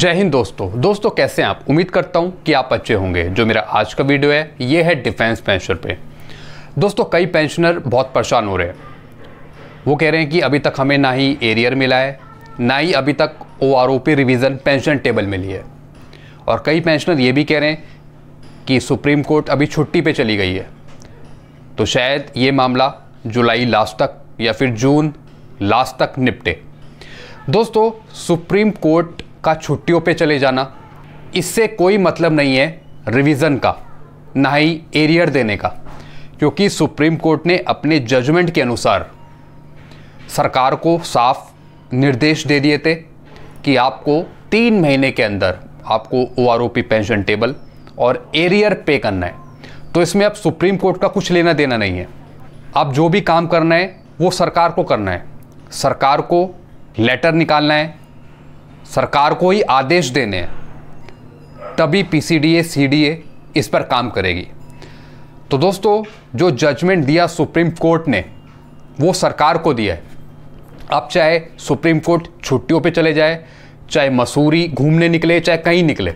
जय हिंद दोस्तों दोस्तों कैसे हैं आप उम्मीद करता हूं कि आप अच्छे होंगे जो मेरा आज का वीडियो है ये है डिफेंस पेंशन पे दोस्तों कई पेंशनर बहुत परेशान हो रहे हैं वो कह रहे हैं कि अभी तक हमें ना ही एरियर मिला है ना ही अभी तक O R O P revision pension table मिली है और कई पेंशनर ये भी कह रहे हैं कि सुप्रीम कोर्ट अभी छुट्टी पर चली गई है तो शायद ये मामला जुलाई लास्ट तक या फिर जून लास्ट तक निपटे दोस्तों सुप्रीम कोर्ट का छुट्टियों पे चले जाना इससे कोई मतलब नहीं है रिवीजन का ना ही एरियर देने का क्योंकि सुप्रीम कोर्ट ने अपने जजमेंट के अनुसार सरकार को साफ निर्देश दे दिए थे कि आपको तीन महीने के अंदर आपको O R O P pension table और एरियर पे करना है तो इसमें अब सुप्रीम कोर्ट का कुछ लेना देना नहीं है आप जो भी काम करना है वो सरकार को करना है सरकार को लेटर निकालना है सरकार को ही आदेश देने हैं तभी पीसीडीए सीडीए इस पर काम करेगी तो दोस्तों जो जजमेंट दिया सुप्रीम कोर्ट ने वो सरकार को दिया है अब चाहे सुप्रीम कोर्ट छुट्टियों पे चले जाए चाहे मसूरी घूमने निकले चाहे कहीं निकले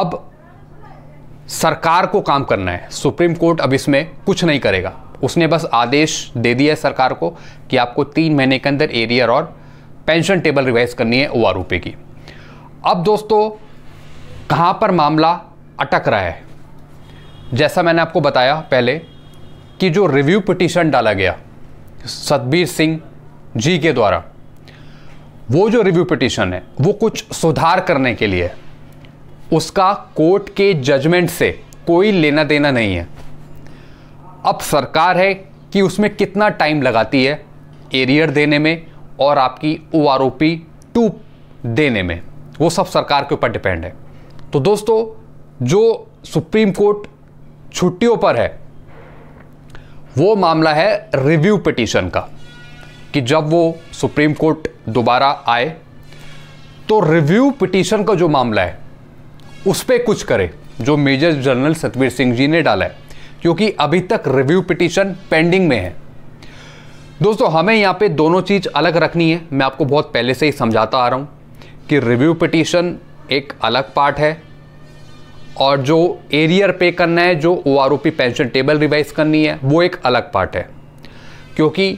अब सरकार को काम करना है सुप्रीम कोर्ट अब इसमें कुछ नहीं करेगा उसने बस आदेश दे दिया है सरकार को कि आपको तीन महीने के अंदर एरियर और पेंशन टेबल रिवाइज करनी है ओ आर की अब दोस्तों कहाँ पर मामला अटक रहा है जैसा मैंने आपको बताया पहले कि जो रिव्यू पिटिशन डाला गया सतबीर सिंह जी के द्वारा वो जो रिव्यू पिटिशन है वो कुछ सुधार करने के लिए उसका कोर्ट के जजमेंट से कोई लेना देना नहीं है अब सरकार है कि उसमें कितना टाइम लगाती है एरियर देने में और आपकी O R O P two देने में वो सब सरकार के ऊपर डिपेंड है तो दोस्तों जो सुप्रीम कोर्ट छुट्टियों पर है वो मामला है रिव्यू पिटीशन का कि जब वो सुप्रीम कोर्ट दोबारा आए तो रिव्यू पिटीशन का जो मामला है उस पर कुछ करे जो मेजर जनरल सतवीर सिंह जी ने डाला है क्योंकि अभी तक रिव्यू पिटीशन पेंडिंग में है दोस्तों हमें यहाँ पे दोनों चीज़ अलग रखनी है मैं आपको बहुत पहले से ही समझाता आ रहा हूँ कि रिव्यू पिटिशन एक अलग पार्ट है और जो एरियर पे करना है जो ओ पेंशन टेबल रिवाइज करनी है वो एक अलग पार्ट है क्योंकि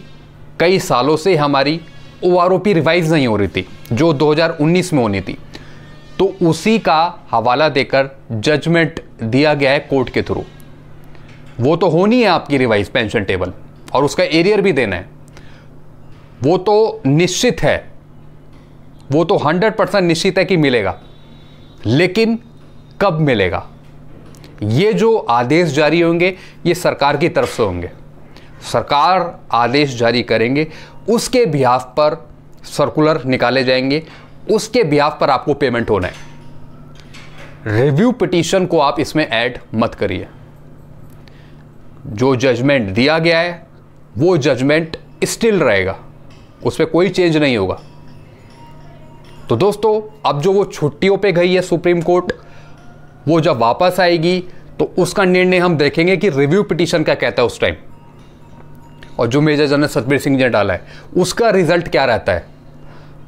कई सालों से हमारी ओ आर रिवाइज नहीं हो रही थी जो 2019 में होनी थी तो उसी का हवाला देकर जजमेंट दिया गया है कोर्ट के थ्रू वो तो होनी है आपकी रिवाइज पेंशन टेबल और उसका एरियर भी देना है वो तो निश्चित है वो तो 100 परसेंट निश्चित है कि मिलेगा लेकिन कब मिलेगा ये जो आदेश जारी होंगे ये सरकार की तरफ से होंगे सरकार आदेश जारी करेंगे उसके बिहाफ पर सर्कुलर निकाले जाएंगे उसके बिहाफ पर आपको पेमेंट होना है रिव्यू पिटीशन को आप इसमें ऐड मत करिए जो जजमेंट दिया गया है वो जजमेंट स्टिल रहेगा उस पर कोई चेंज नहीं होगा तो दोस्तों अब जो वो छुट्टियों पे गई है सुप्रीम कोर्ट वो जब वापस आएगी तो उसका निर्णय हम देखेंगे कि रिव्यू पिटीशन क्या कहता है उस टाइम और जो मेजर जनरल सतबीर सिंह ने डाला है उसका रिजल्ट क्या रहता है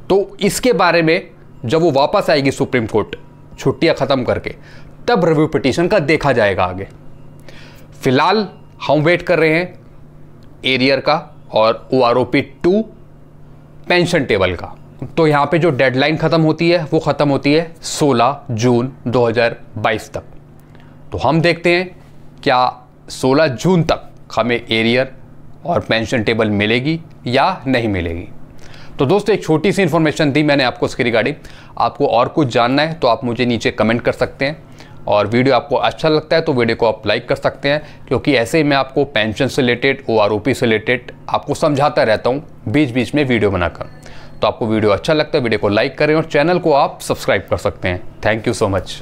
तो इसके बारे में जब वो वापस आएगी सुप्रीम कोर्ट छुट्टियां ख़त्म करके तब रिव्यू पिटीशन का देखा जाएगा आगे फिलहाल हम वेट कर रहे हैं एरियर का और O R O P two pension table का तो यहाँ पे जो डेडलाइन ख़त्म होती है वो ख़त्म होती है 16 जून 2022 तक तो हम देखते हैं क्या 16 जून तक हमें एरियर और पेंशन टेबल मिलेगी या नहीं मिलेगी तो दोस्तों एक छोटी सी इन्फॉर्मेशन दी मैंने आपको उसकी रिगार्डिंग आपको और कुछ जानना है तो आप मुझे नीचे कमेंट कर सकते हैं और वीडियो आपको अच्छा लगता है तो वीडियो को आप लाइक कर सकते हैं क्योंकि ऐसे ही मैं आपको पेंशन से रिलेटेड ओ आर से रिलेटेड आपको समझाता रहता हूँ बीच बीच में वीडियो बनाकर तो आपको वीडियो अच्छा लगता है वीडियो को लाइक करें और चैनल को आप सब्सक्राइब कर सकते हैं थैंक यू सो मच